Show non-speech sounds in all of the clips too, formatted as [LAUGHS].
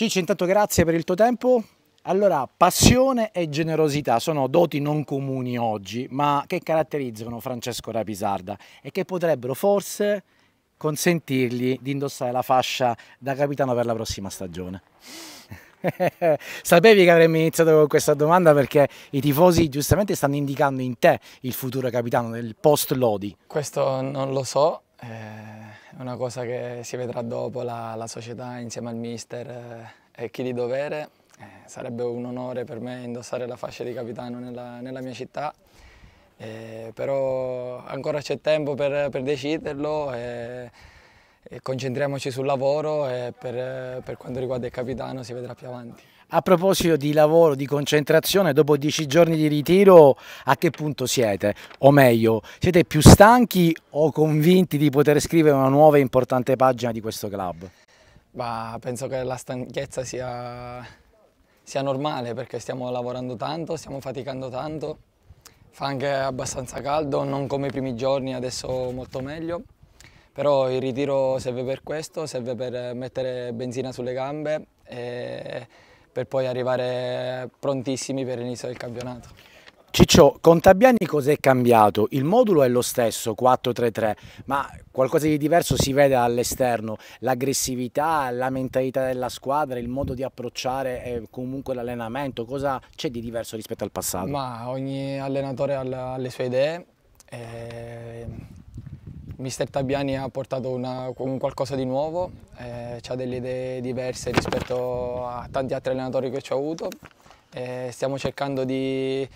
Cicci, intanto grazie per il tuo tempo. Allora, passione e generosità sono doti non comuni oggi, ma che caratterizzano Francesco Rapisarda e che potrebbero forse consentirgli di indossare la fascia da capitano per la prossima stagione. [LAUGHS] Sapevi che avremmo iniziato con questa domanda perché i tifosi giustamente stanno indicando in te il futuro capitano del post Lodi. Questo non lo so, eh, è una cosa che si vedrà dopo la, la società insieme al mister eh, e chi di dovere. Eh, sarebbe un onore per me indossare la fascia di capitano nella, nella mia città, eh, però ancora c'è tempo per, per deciderlo. E, eh, concentriamoci sul lavoro e per, per quanto riguarda il capitano si vedrà più avanti. A proposito di lavoro, di concentrazione, dopo dieci giorni di ritiro a che punto siete? O meglio, siete più stanchi o convinti di poter scrivere una nuova e importante pagina di questo club? Bah, penso che la stanchezza sia, sia normale perché stiamo lavorando tanto, stiamo faticando tanto, fa anche abbastanza caldo, non come i primi giorni, adesso molto meglio. Però il ritiro serve per questo, serve per mettere benzina sulle gambe e per poi arrivare prontissimi per l'inizio del campionato. Ciccio, con Tabiani cos'è cambiato? Il modulo è lo stesso, 4-3-3, ma qualcosa di diverso si vede all'esterno, l'aggressività, la mentalità della squadra, il modo di approcciare e comunque l'allenamento, cosa c'è di diverso rispetto al passato? Ma ogni allenatore ha le sue idee, eh, Mister Tabiani ha portato una, un qualcosa di nuovo, eh, ha delle idee diverse rispetto a tanti altri allenatori che ci ho avuto. Eh, stiamo cercando di,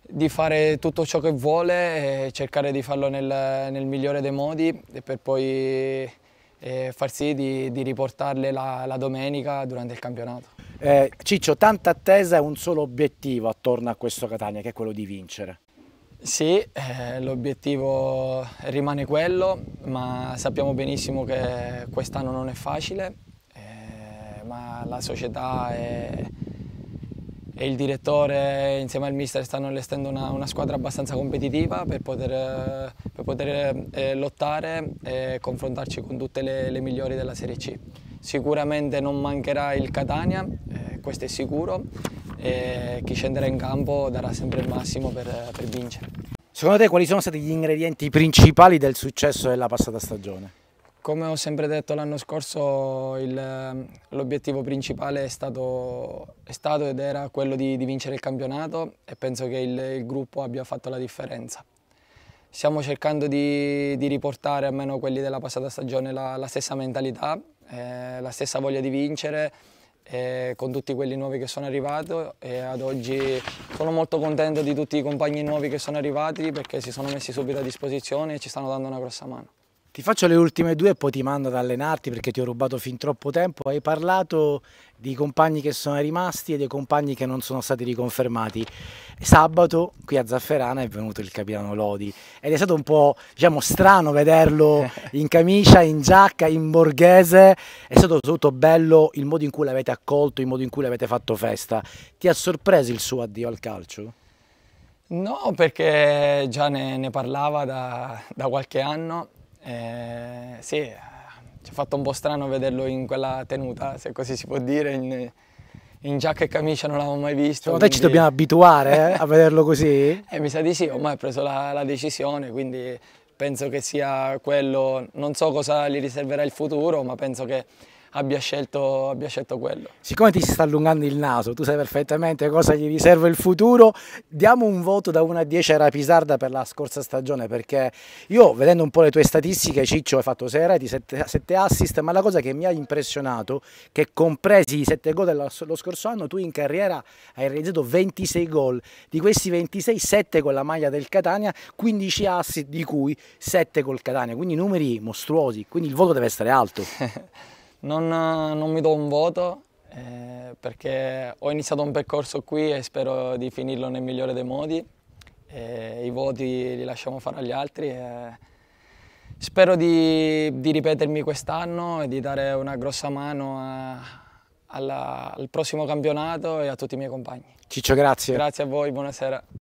di, fare tutto ciò che vuole e eh, cercare di farlo nel, nel migliore dei modi per poi eh, far sì di, di riportarle la, la domenica durante il campionato. Eh, Ciccio, tanta attesa e un solo obiettivo attorno a questo Catania, che è quello di vincere. Sì, eh, l'obiettivo rimane quello, ma sappiamo benissimo che quest'anno non è facile, eh, ma la società è, e il direttore insieme al mister stanno allestendo una, una squadra abbastanza competitiva per poter, per poter eh, lottare e confrontarci con tutte le, le, migliori della Serie C. Sicuramente non mancherà il Catania, eh, questo è sicuro, e chi scenderà in campo darà sempre il massimo per, per vincere. Secondo te quali sono stati gli ingredienti principali del successo della passata stagione? Come ho sempre detto l'anno scorso, l'obiettivo principale è stato, è stato, ed era quello di, di, vincere il campionato e penso che il, il, gruppo abbia fatto la differenza. Stiamo cercando di, di riportare, almeno quelli della passata stagione, la, la stessa mentalità, eh, la stessa voglia di vincere eh, con tutti quelli nuovi che sono arrivati e ad oggi sono molto contento di tutti i compagni nuovi che sono arrivati perché si sono messi subito a disposizione e ci stanno dando una grossa mano. Ti faccio le ultime due e poi ti mando ad allenarti perché ti ho rubato fin troppo tempo. Hai parlato di compagni che sono rimasti e dei compagni che non sono stati riconfermati sabato qui a Zafferana è venuto il capitano Lodi ed è stato un po' diciamo strano vederlo [LAUGHS] in camicia, in giacca, in borghese, è stato soprattutto bello il modo in cui l'avete accolto, il modo in cui l'avete fatto festa. Ti ha sorpreso il suo addio al calcio? No, perché già ne, ne parlava da, da, qualche anno, eh, sì, ci ha fatto un po' strano vederlo in quella tenuta, se così si può dire, in, in giacca e camicia non l'avevo mai visto. Secondo quindi... te ci dobbiamo abituare eh, a vederlo così? [LAUGHS] eh, mi sa di sì, ormai ho preso la, la, decisione, quindi penso che sia quello, non so cosa gli riserverà il futuro, ma penso che abbia scelto, abbia scelto quello. Siccome ti si sta allungando il naso, tu sai perfettamente cosa gli riserva il futuro, diamo un voto da 1 a 10 a Rapisarda per la scorsa stagione, perché io vedendo un po' le tue statistiche, Ciccio hai fatto 6 reti, 7, 7 assist, ma la cosa che mi ha impressionato è che compresi i 7 gol dello scorso anno, tu in carriera hai realizzato 26 gol, di questi 26 7 con la maglia del Catania, 15 assist di cui 7 col Catania, quindi numeri mostruosi, quindi il voto deve essere alto. [LAUGHS] Non, eh, non mi do un voto eh, perché ho iniziato un percorso qui e spero di finirlo nel migliore dei modi. Eh, I voti li lasciamo fare agli altri. E spero di, di ripetermi quest'anno e di dare una grossa mano a, alla, al prossimo campionato e a tutti i miei compagni. Ciccio, grazie. Grazie a voi, buonasera.